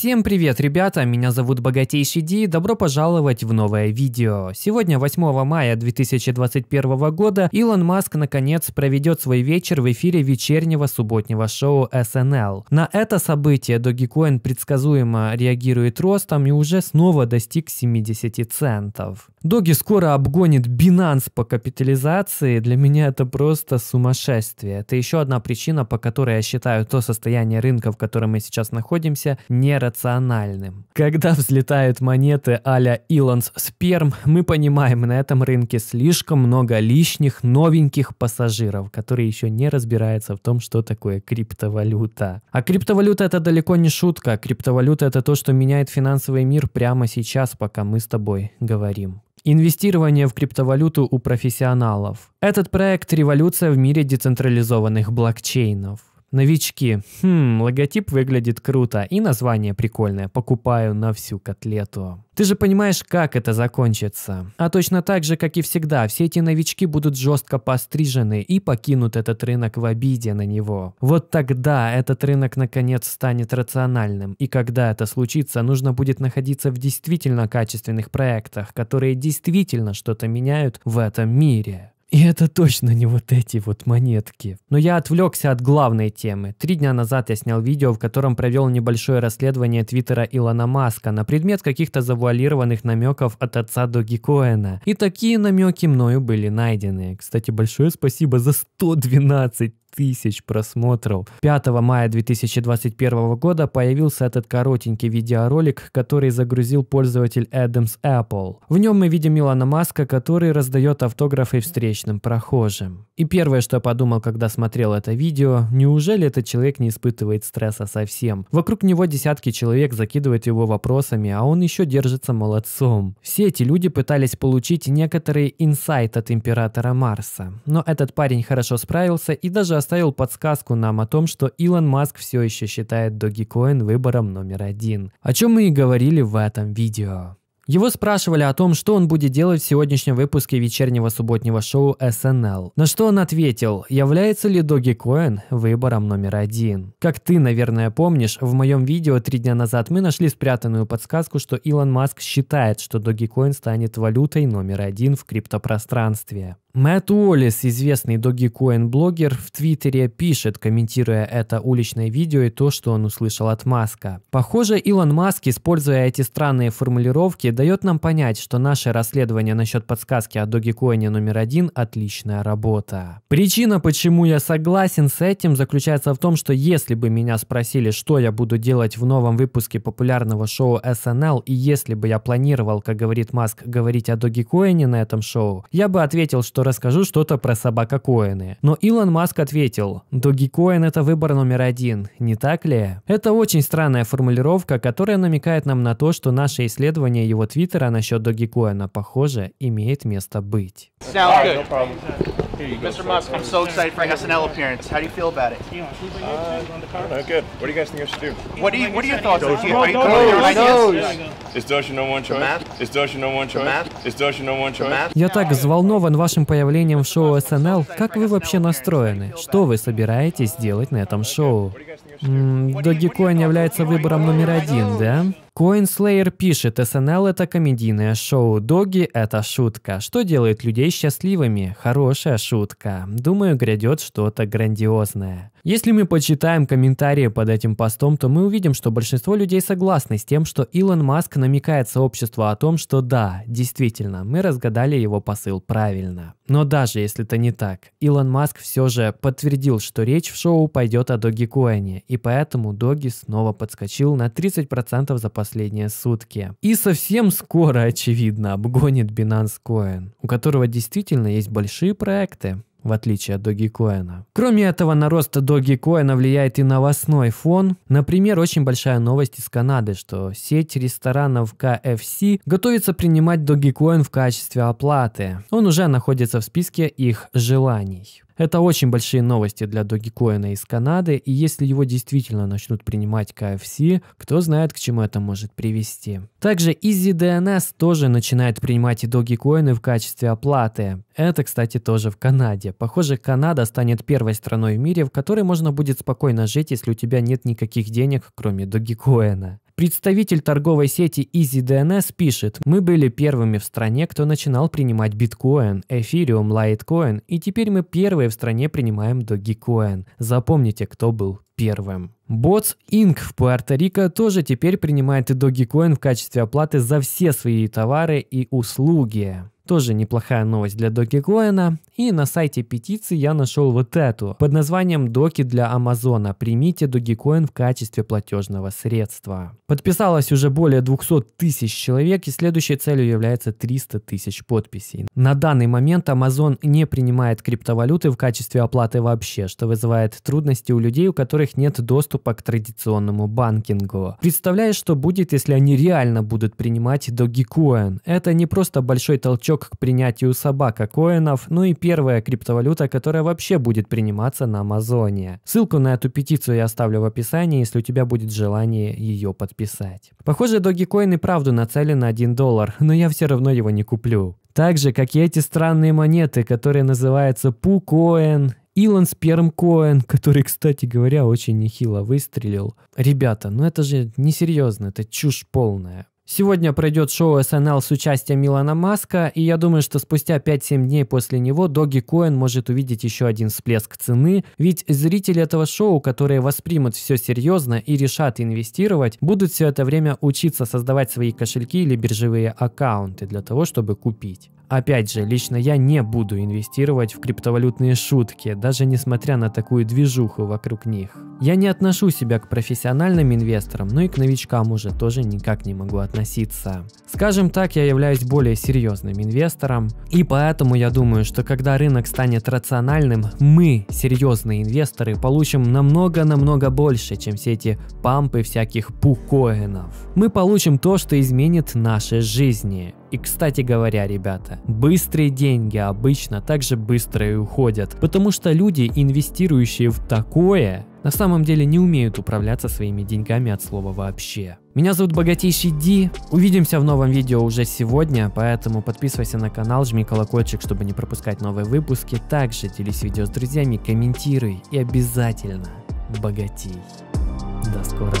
Всем привет, ребята! Меня зовут Богатейший Ди, добро пожаловать в новое видео. Сегодня, 8 мая 2021 года, Илон Маск наконец проведет свой вечер в эфире вечернего субботнего шоу SNL. На это событие Dogecoin предсказуемо реагирует ростом и уже снова достиг 70 центов. Доги скоро обгонит Binance по капитализации, для меня это просто сумасшествие. Это еще одна причина, по которой я считаю то состояние рынка, в котором мы сейчас находимся, не иррациональным. Когда взлетают монеты а-ля Илонс Сперм, мы понимаем, на этом рынке слишком много лишних новеньких пассажиров, которые еще не разбираются в том, что такое криптовалюта. А криптовалюта это далеко не шутка. Криптовалюта это то, что меняет финансовый мир прямо сейчас, пока мы с тобой говорим. Инвестирование в криптовалюту у профессионалов. Этот проект – революция в мире децентрализованных блокчейнов. Новички. Хм, логотип выглядит круто и название прикольное. Покупаю на всю котлету. Ты же понимаешь, как это закончится. А точно так же, как и всегда, все эти новички будут жестко пострижены и покинут этот рынок в обиде на него. Вот тогда этот рынок наконец станет рациональным. И когда это случится, нужно будет находиться в действительно качественных проектах, которые действительно что-то меняют в этом мире. И это точно не вот эти вот монетки. Но я отвлекся от главной темы. Три дня назад я снял видео, в котором провел небольшое расследование твиттера Илона Маска на предмет каких-то завуалированных намеков от отца Доги Коэна. И такие намеки мною были найдены. Кстати, большое спасибо за 112 тысяч просмотров. 5 мая 2021 года появился этот коротенький видеоролик, который загрузил пользователь Adams Apple. В нем мы видим Илона Маска, который раздает автографы встречным прохожим. И первое, что я подумал, когда смотрел это видео, неужели этот человек не испытывает стресса совсем? Вокруг него десятки человек закидывают его вопросами, а он еще держится молодцом. Все эти люди пытались получить некоторый инсайт от императора Марса, но этот парень хорошо справился и даже оставил подсказку нам о том, что Илон Маск все еще считает Dogecoin выбором номер один, о чем мы и говорили в этом видео. Его спрашивали о том, что он будет делать в сегодняшнем выпуске вечернего субботнего шоу SNL. На что он ответил, является ли Dogecoin выбором номер один. Как ты, наверное, помнишь, в моем видео три дня назад мы нашли спрятанную подсказку, что Илон Маск считает, что Dogecoin станет валютой номер один в криптопространстве. Мэтт Уоллес, известный Доги Коин блогер, в Твиттере пишет, комментируя это уличное видео и то, что он услышал от Маска. Похоже, Илон Маск, используя эти странные формулировки, дает нам понять, что наше расследование насчет подсказки о Доги Коине номер один – отличная работа. Причина, почему я согласен с этим, заключается в том, что если бы меня спросили, что я буду делать в новом выпуске популярного шоу SNL, и если бы я планировал, как говорит Маск, говорить о Доги Коине на этом шоу, я бы ответил, что что расскажу что-то про собакокоины. Но Илон Маск ответил, Dogecoin это выбор номер один, не так ли? Это очень странная формулировка, которая намекает нам на то, что наше исследование его твиттера насчет Dogecoin, похоже, имеет место быть. Mr. Musk, I'm so excited for an SNL appearance. How do you feel about it? Uh, no, good. What do you guys think I should do? What do you What are your thoughts? Doge. You, are you coming with your ideas? Is Doge your number one choice? Is Doge your number one choice? Is Doge your number one choice? Я так взволнован вашим появлением в шоу SNL, как вы вообще настроены? Что вы собираетесь делать на этом шоу? Догикоин является выбором номер один, да? Коинслейер пишет, СНЛ это комедийное шоу, доги это шутка. Что делает людей счастливыми? Хорошая шутка. Думаю, грядет что-то грандиозное. Если мы почитаем комментарии под этим постом, то мы увидим, что большинство людей согласны с тем, что Илон Маск намекает сообществу о том, что да, действительно, мы разгадали его посыл правильно. Но даже если это не так, Илон Маск все же подтвердил, что речь в шоу пойдет о Доги Коине, и поэтому Доги снова подскочил на 30% за последние последние сутки. И совсем скоро, очевидно, обгонит Binance Coin, у которого действительно есть большие проекты, в отличие от Доги Коина. Кроме этого, на рост Коина влияет и новостной фон. Например, очень большая новость из Канады, что сеть ресторанов KFC готовится принимать Доги Коин в качестве оплаты. Он уже находится в списке их желаний. Это очень большие новости для Dogecoin из Канады, и если его действительно начнут принимать KFC, кто знает, к чему это может привести. Также EasyDNS тоже начинает принимать и Dogecoin в качестве оплаты. Это, кстати, тоже в Канаде. Похоже, Канада станет первой страной в мире, в которой можно будет спокойно жить, если у тебя нет никаких денег, кроме Dogecoin. Представитель торговой сети EasyDNS пишет, мы были первыми в стране, кто начинал принимать биткоин, эфириум, лайткоин, и теперь мы первые в стране принимаем Dogecoin. Запомните, кто был первым. Bots Inc. в Пуэрто-Рико тоже теперь принимает и Dogecoin в качестве оплаты за все свои товары и услуги. Тоже неплохая новость для Доки Коэна. И на сайте петиции я нашел вот эту под названием «Доки для Амазона. Примите Dogecoin в качестве платежного средства». Подписалось уже более 200 тысяч человек и следующей целью является 300 тысяч подписей. На данный момент Amazon не принимает криптовалюты в качестве оплаты вообще, что вызывает трудности у людей, у которых нет доступа к традиционному банкингу. Представляешь, что будет, если они реально будут принимать Dogecoin? Это не просто большой толчок к принятию собака коинов, ну и первая криптовалюта, которая вообще будет приниматься на Амазоне. Ссылку на эту петицию я оставлю в описании, если у тебя будет желание ее подписать. Похоже, Dogecoin и правду нацелен на 1 доллар, но я все равно его не куплю. Так же, как и эти странные монеты, которые называются Пукоин, Илон Спермкоин, который, кстати говоря, очень нехило выстрелил. Ребята, ну это же несерьезно, это чушь полная. Сегодня пройдет шоу SNL с участием Милана Маска, и я думаю, что спустя 5-7 дней после него Доги Коэн может увидеть еще один всплеск цены, ведь зрители этого шоу, которые воспримут все серьезно и решат инвестировать, будут все это время учиться создавать свои кошельки или биржевые аккаунты для того, чтобы купить. Опять же, лично я не буду инвестировать в криптовалютные шутки, даже несмотря на такую движуху вокруг них. Я не отношу себя к профессиональным инвесторам, но и к новичкам уже тоже никак не могу относиться. Скажем так, я являюсь более серьезным инвестором, и поэтому я думаю, что когда рынок станет рациональным, мы, серьезные инвесторы, получим намного-намного больше, чем все эти пампы всяких пукоинов. Мы получим то, что изменит наши жизни. И, кстати говоря, ребята, быстрые деньги обычно также быстро и уходят, потому что люди, инвестирующие в такое, на самом деле не умеют управляться своими деньгами от слова вообще. Меня зовут Богатейший Ди, увидимся в новом видео уже сегодня, поэтому подписывайся на канал, жми колокольчик, чтобы не пропускать новые выпуски, также делись видео с друзьями, комментируй и обязательно богатей. До скорого.